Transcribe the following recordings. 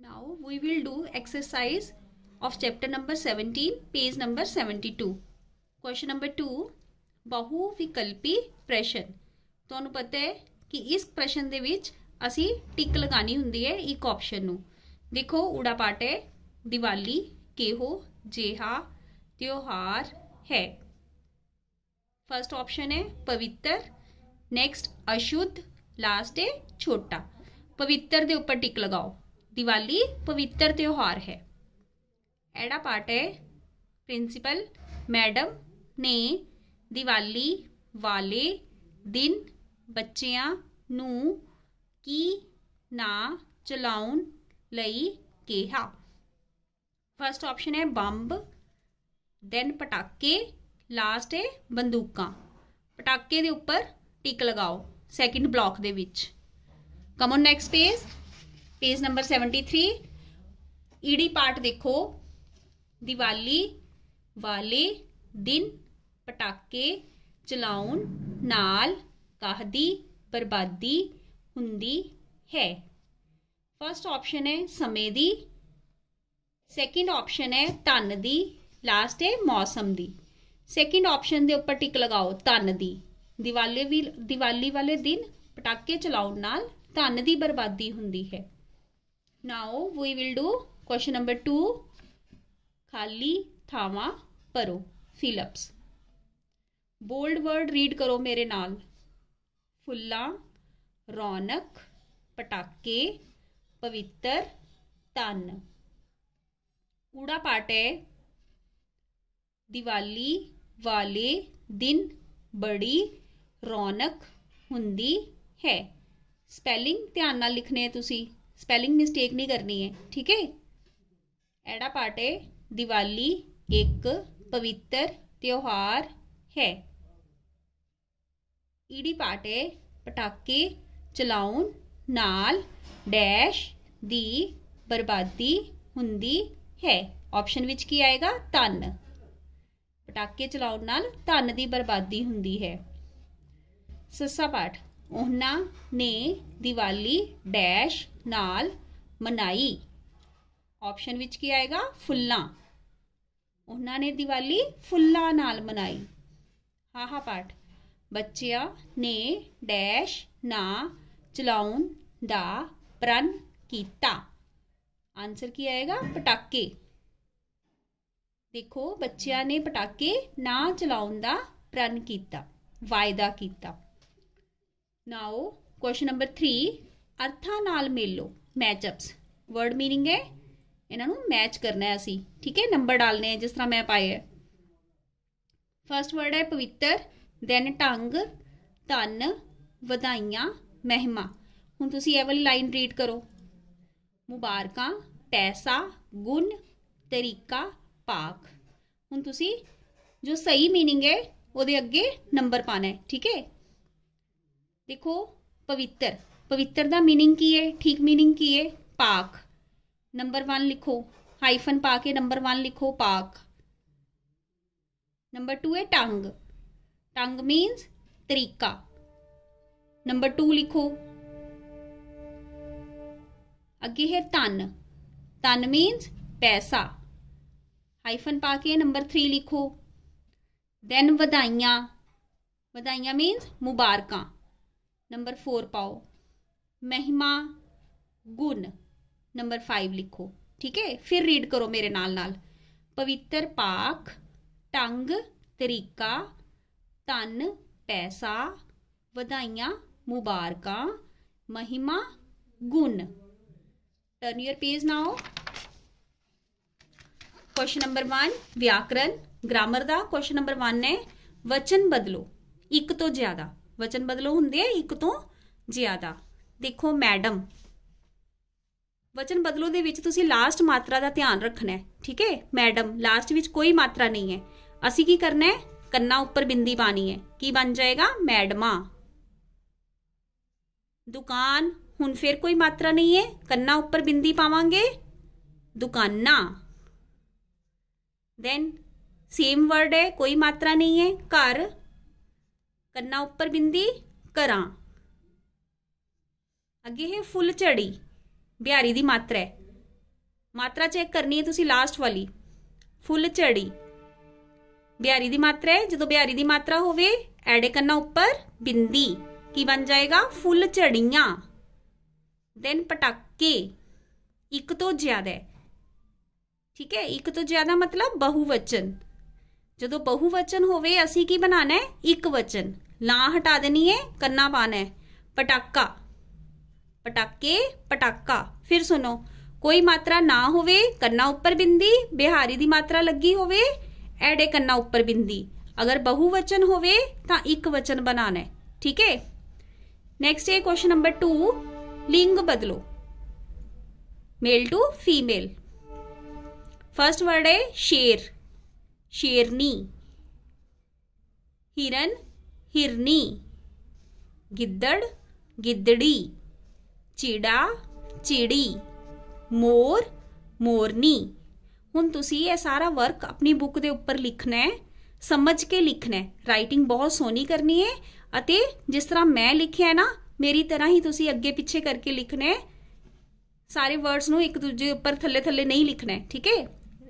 Now we will do exercise of chapter number 17, page number 72. Question number 2, ਬਹੁਵਿਕਲਪੀ ਪ੍ਰਸ਼ਨ ਤੁਹਾਨੂੰ ਪਤਾ ਹੈ ਕਿ ਇਸ ਪ੍ਰਸ਼ਨ ਦੇ ਵਿੱਚ ਅਸੀਂ ਟਿਕ ਲਗਾਣੀ ਹੁੰਦੀ ਹੈ ਇੱਕ ਆਪਸ਼ਨ ਨੂੰ ਦੇਖੋ ਊੜਾ ਪਾਟ ਹੈ ਦੀਵਾਲੀ ਕਿਹੋ ਜਿਹਾ ਤਿਉਹਾਰ ਹੈ ਫਰਸਟ ਆਪਸ਼ਨ ਹੈ ਪਵਿੱਤਰ ਨੈਕਸਟ ਅਸ਼ੁੱਧ ਲਾਸਟ ਹੈ ਛੋਟਾ ਪਵਿੱਤਰ ਦੇ ਉੱਪਰ ਟਿਕ ਲਗਾਓ दिवाली पवित्र त्यौहार है एडा पाठ है प्रिंसिपल मैडम ने दिवाली वाले दिन बच्चिया की ना चलाउन लई कहा फर्स्ट ऑप्शन है बंब दैन पटाके लास्ट है बंदूक पटाके उपर टिक लगाओ सैकेंड ब्लॉक के come on next page page number seventy three ईडी पाठ देखो दिवाली वाले दिन पटाके चलाउन नाल काहदी बर्बादी हुंदी है फर्स्ट ऑप्शन है समय दी सेकंड ऑप्शन है धन की लास्ट है मौसम की सैकेंड ऑप्शन के उपर टिक लगाओ धन की दिवाली भी दिवाली वाले दिन पटाके चलाउन नाल धन की बर्बादी हुंदी है now we will do question number two खाली थावा परो फिलअप्स बोल्ड वर्ड रीड करो मेरे नाल फुल्ला रौनक पटाके पवित्र तन कूड़ा पाठ है दिवाली वाले दिन बड़ी रौनक हुंदी है स्पेलिंग ध्यान ਨਾਲ ਲਿਖਣੇ स्पेलिंग मिस्टेक नहीं करनी है ठीक है एड़ा पाठ दिवाली एक पवित्र त्योहार है ईडी पाठ पटाके चलाउन नाल डैश दी बर्बादी हुंदी है ऑप्शन विच की आएगा तन पटाके चलाउन नाल तन दी बर्बादी हुंदी है ससा पाठ उन्होंने दिवाली डैश नाल मनाई ऑप्शन की आएगा फुला ने दिवाली फुलों मनाई हाहा पाठ बच्चा ने डैश ना चलाउन दा प्रण किया आंसर की आएगा पटाके देखो बच्चा ने पटाके ना चलाउन दा प्रण किया वायदा किया ਨਾਓ ਕੁਐਸਚਨ ਨੰਬਰ 3 ਅਰਥਾਂ ਨਾਲ ਮੇਲੋ ਮੈਚਅਪਸ ਵਰਡ मीनिंग ਹੈ ਇਹਨਾਂ ਨੂੰ ਮੈਚ ਕਰਨਾ ਹੈ ਅਸੀਂ ਠੀਕ ਹੈ ਨੰਬਰ ਡਾਲਨੇ ਹੈ ਜਿਸ ਤਰ੍ਹਾਂ ਮੈਂ ਪਾਏ ਹੈ ਫਰਸਟ ਵਰਡ ਹੈ ਪਵਿੱਤਰ ਦੈਨ ਟੰਗ ਧਨ ਵਧਾਈਆਂ ਮਹਿਮਾ ਹੁਣ ਤੁਸੀਂ ਇਹ ਵਾਲੀ ਲਾਈਨ ਰੀਡ ਕਰੋ ਮੁਬਾਰਕਾਂ ਪੈਸਾ ਗੁਣ ਤਰੀਕਾ ਪਾਕ ਹੁਣ ਤੁਸੀਂ ਜੋ ਸਹੀ मीनिंग ਹੈ ਉਹਦੇ ਅੱਗੇ ਨੰਬਰ ਪਾਣਾ ਹੈ ਠੀਕ ਹੈ देखो पवित्र पवित्र का मीनिंग की है ठीक मीनिंग की है पाक नंबर वन लिखो हाइफन पा के नंबर वन लिखो पाक नंबर टू है टंग टंग मीन्स तरीका नंबर टू लिखो अगे है धन धन मीन्स पैसा हाइफन पा के नंबर थ्री लिखो दैन वधाइया वधाइया मीन्स मुबारक नंबर फोर पाओ महिमा गुण नंबर फाइव लिखो ठीक है फिर रीड करो मेरे नाल नाल पवित्र पाख ढंग तरीका धन पैसा वधाइया मुबारक महिमा गुण turn your page now question number one व्याकरण ग्रामर का क्वेश्चन नंबर वन है वचन बदलो एक तो ज़्यादा वचन बदलो होंगे एक तो ज्यादा देखो मैडम वचन बदलो दे लास्ट मात्रा का ध्यान रखना है ठीक है मैडम लास्ट में कोई मात्रा नहीं है असी की करना है कन्ना उपर बिंदी पानी है की बन जाएगा मैडमा दुकान हूँ फिर कोई मात्रा नहीं है कन्ना उपर बिंदी पावे दुकाना दैन सेम वर्ड है कोई मात्रा नहीं है घर कन्ना उपर बिंदी करा अगे है फुल चढ़ी बिहारी की मात्रा है मात्रा चेक करनी है तुसी लास्ट वाली फुल चढ़ी बिहारी की मात्रा है जो बिहारी की मात्रा हो एडे कन्ना उपर बिंदी की बन जाएगा फुल चढ़िया दैन पटाके एक तो ज्यादा ठीक है एक तो ज्यादा मतलब बहुवचन ਜਦੋਂ ਬਹੁਵਚਨ ਹੋਵੇ ਅਸੀਂ ਕੀ ਬਣਾਣਾ ਹੈ ਇੱਕ ਵਚਨ ਲਾਂ ਹਟਾ ਦੇਣੀ ਹੈ ਕੰਨਾ ਪਾਣਾ ਹੈ ਪਟਾਕਾ ਪਟਾਕੇ ਪਟਾਕਾ ਫਿਰ ਸੁਣੋ ਕੋਈ ਮਾਤਰਾ ਨਾ ਹੋਵੇ ਕੰਨਾ ਉੱਪਰ ਬਿੰਦੀ ਬਿਹਾਰੀ ਦੀ ਮਾਤਰਾ ਲੱਗੀ ਹੋਵੇ ਐੜੇ ਕੰਨਾ ਉੱਪਰ ਬਿੰਦੀ ਅਗਰ ਬਹੁਵਚਨ ਹੋਵੇ ਤਾਂ ਇੱਕ ਵਚਨ ਬਣਾਣਾ ਹੈ ਠੀਕ ਹੈ नेक्स्ट है क्वेश्चन नंबर टू लिंग बदलो male to female first word है शेर शेरनी हिरन हिरनी गिद्दड़ गिद्दड़ी चिड़ा चिड़ी मोर ਮੋਰਨੀ ਹੁਣ ਤੁਸੀਂ ਇਹ ਸਾਰਾ ਵਰਕ ਆਪਣੀ ਬੁੱਕ ਦੇ ਉੱਪਰ ਲਿਖਣਾ ਹੈ ਸਮਝ ਕੇ ਲਿਖਣਾ ਹੈ ਰਾਈਟਿੰਗ ਬਹੁਤ ਸੋਹਣੀ ਕਰਨੀ ਹੈ ਅਤੇ ਜਿਸ ਤਰ੍ਹਾਂ ਮੈਂ ਲਿਖਿਆ ਨਾ ਮੇਰੀ ਤਰ੍ਹਾਂ ਹੀ ਤੁਸੀਂ ਅੱਗੇ ਪਿੱਛੇ ਕਰਕੇ ਲਿਖਣਾ ਹੈ ਸਾਰੇ ਵਰਡਸ ਨੂੰ ਇੱਕ ਦੂਜੇ ਉੱਪਰ ਥੱਲੇ ਥੱਲੇ ਨਹੀਂ ਲਿਖਣਾ ਹੈ ਠੀਕ ਹੈ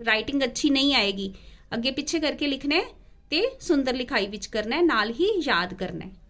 ਰਾਈਟਿੰਗ ਅੱਛੀ ਨਹੀਂ ਆਏਗੀ अगे पिछे करके लिखना है तो सुंदर लिखाई करना है नाल ही याद करना है